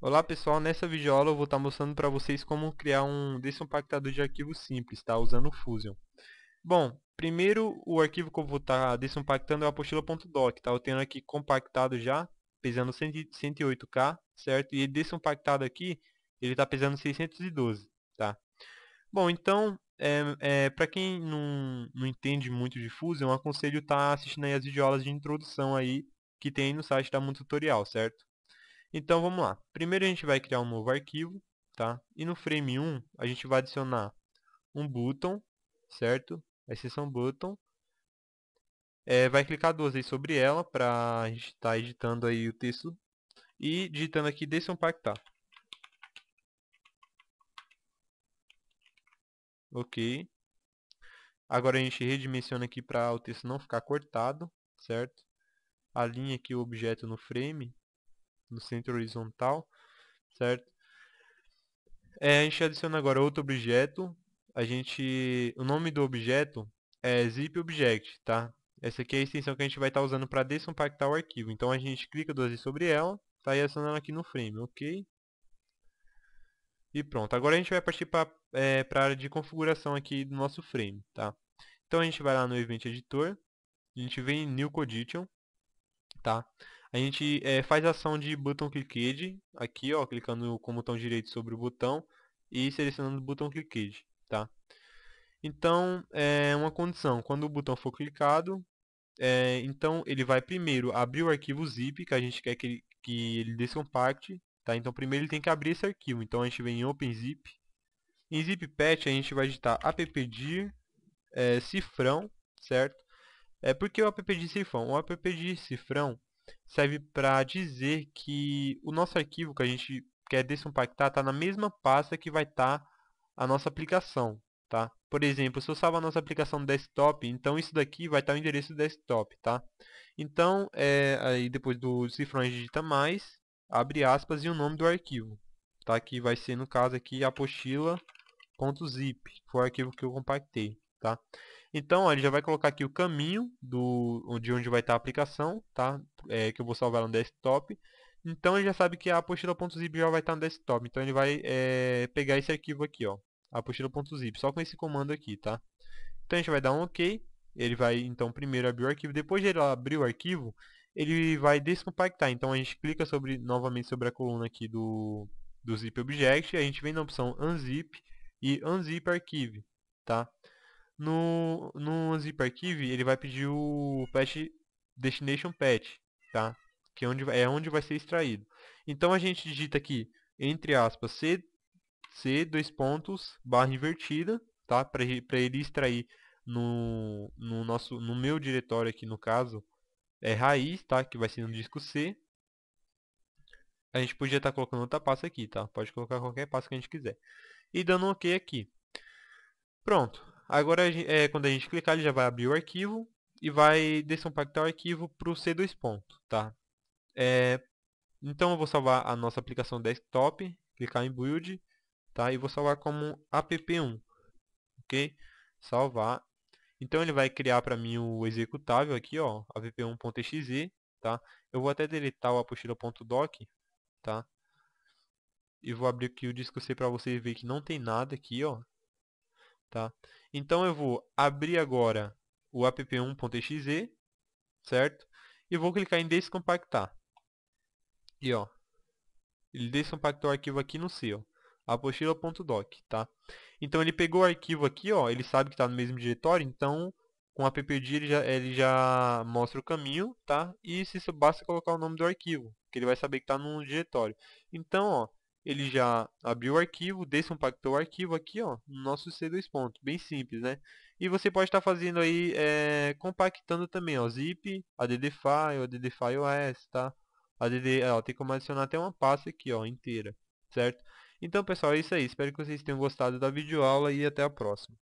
Olá pessoal, nessa videoaula eu vou estar mostrando para vocês como criar um descompactador de arquivo simples, tá? Usando o Fusion. Bom, primeiro o arquivo que eu vou estar descompactando é o apostila.doc, tá? Eu tenho aqui compactado já, pesando 108k, certo? E descompactado aqui, ele está pesando 612, tá? Bom, então, é, é, para quem não, não entende muito de Fusion, aconselho estar tá assistindo aí as videoaulas de introdução aí que tem no site da Mundo Tutorial, certo? Então vamos lá. Primeiro a gente vai criar um novo arquivo, tá? E no frame 1 a gente vai adicionar um button, certo? A exceção button. É, vai clicar duas vezes sobre ela para a gente estar tá editando aí o texto e digitando aqui desempacotar. Tá. Ok. Agora a gente redimensiona aqui para o texto não ficar cortado, certo? Alinha aqui o objeto no frame no centro horizontal, certo? É, a gente adiciona agora outro objeto. A gente, o nome do objeto é zip object, tá? Essa aqui é a extensão que a gente vai estar tá usando para descompactar o arquivo. Então a gente clica duas vezes sobre ela, tá? aí acionando aqui no frame, ok? E pronto. Agora a gente vai partir para é, a área de configuração aqui do nosso frame, tá? Então a gente vai lá no Event Editor, a gente vem em New Condition, tá? A gente é, faz ação de button clicked, aqui ó, clicando com o botão direito sobre o botão e selecionando o botão clicked, tá? Então, é uma condição, quando o botão for clicado, é, então ele vai primeiro abrir o arquivo zip, que a gente quer que ele, que ele descompacte, tá? Então primeiro ele tem que abrir esse arquivo, então a gente vem em zip em patch a gente vai digitar appdir é, eh, cifrão, certo? É porque o appdir cifrão, o app cifrão serve para dizer que o nosso arquivo que a gente quer descompactar está na mesma pasta que vai estar tá a nossa aplicação. Tá? Por exemplo, se eu salvar a nossa aplicação desktop, então isso daqui vai estar tá o endereço desktop. Tá? Então, é, aí depois do cifrões digita mais, abre aspas e o nome do arquivo. Tá? Que vai ser, no caso aqui, apostila.zip, foi o arquivo que eu compactei. Tá? Então, ó, ele já vai colocar aqui o caminho do, de onde vai estar a aplicação, tá? É, que eu vou salvar no desktop. Então, ele já sabe que a apostila.zip já vai estar no desktop. Então, ele vai é, pegar esse arquivo aqui, ó. apostila.zip, só com esse comando aqui, tá? Então, a gente vai dar um OK. Ele vai, então, primeiro abrir o arquivo. Depois de ele abrir o arquivo, ele vai descompactar. Então, a gente clica sobre, novamente sobre a coluna aqui do, do zip object. A gente vem na opção unzip e unzip archive, tá? No, no zip archive, ele vai pedir o patch destination patch, tá? Que é onde, é onde vai ser extraído. Então a gente digita aqui, entre aspas, c, c dois pontos, barra invertida, tá? Para ele extrair no, no, nosso, no meu diretório aqui, no caso, é raiz, tá? Que vai ser no disco C. A gente podia estar tá colocando outra pasta aqui, tá? Pode colocar qualquer pasta que a gente quiser. E dando um OK aqui. Pronto. Agora, é, quando a gente clicar, ele já vai abrir o arquivo e vai descompactar o arquivo para o C2 ponto, tá? É, então eu vou salvar a nossa aplicação desktop, clicar em build, tá? E vou salvar como app1, ok? Salvar. Então ele vai criar para mim o executável aqui, ó, app1.exe, tá? Eu vou até deletar o apostila.doc, tá? E vou abrir aqui o disco C para vocês verem que não tem nada aqui, ó. Tá? Então eu vou abrir agora o app1.exe, certo? E vou clicar em descompactar. E ó, ele descompactou o arquivo aqui no C, ó, apostila.doc, tá? Então ele pegou o arquivo aqui, ó, ele sabe que está no mesmo diretório, então com o appd ele já, ele já mostra o caminho, tá? E se basta colocar o nome do arquivo, que ele vai saber que está no diretório. Então, ó, ele já abriu o arquivo, descompactou o arquivo aqui, ó, no nosso C2 ponto, bem simples, né? E você pode estar tá fazendo aí, é, compactando também, ó, zip, addfile, addfile.os, tá? Add, é, ó, tem como adicionar até uma pasta aqui, ó, inteira, certo? Então, pessoal, é isso aí. Espero que vocês tenham gostado da videoaula e até a próxima.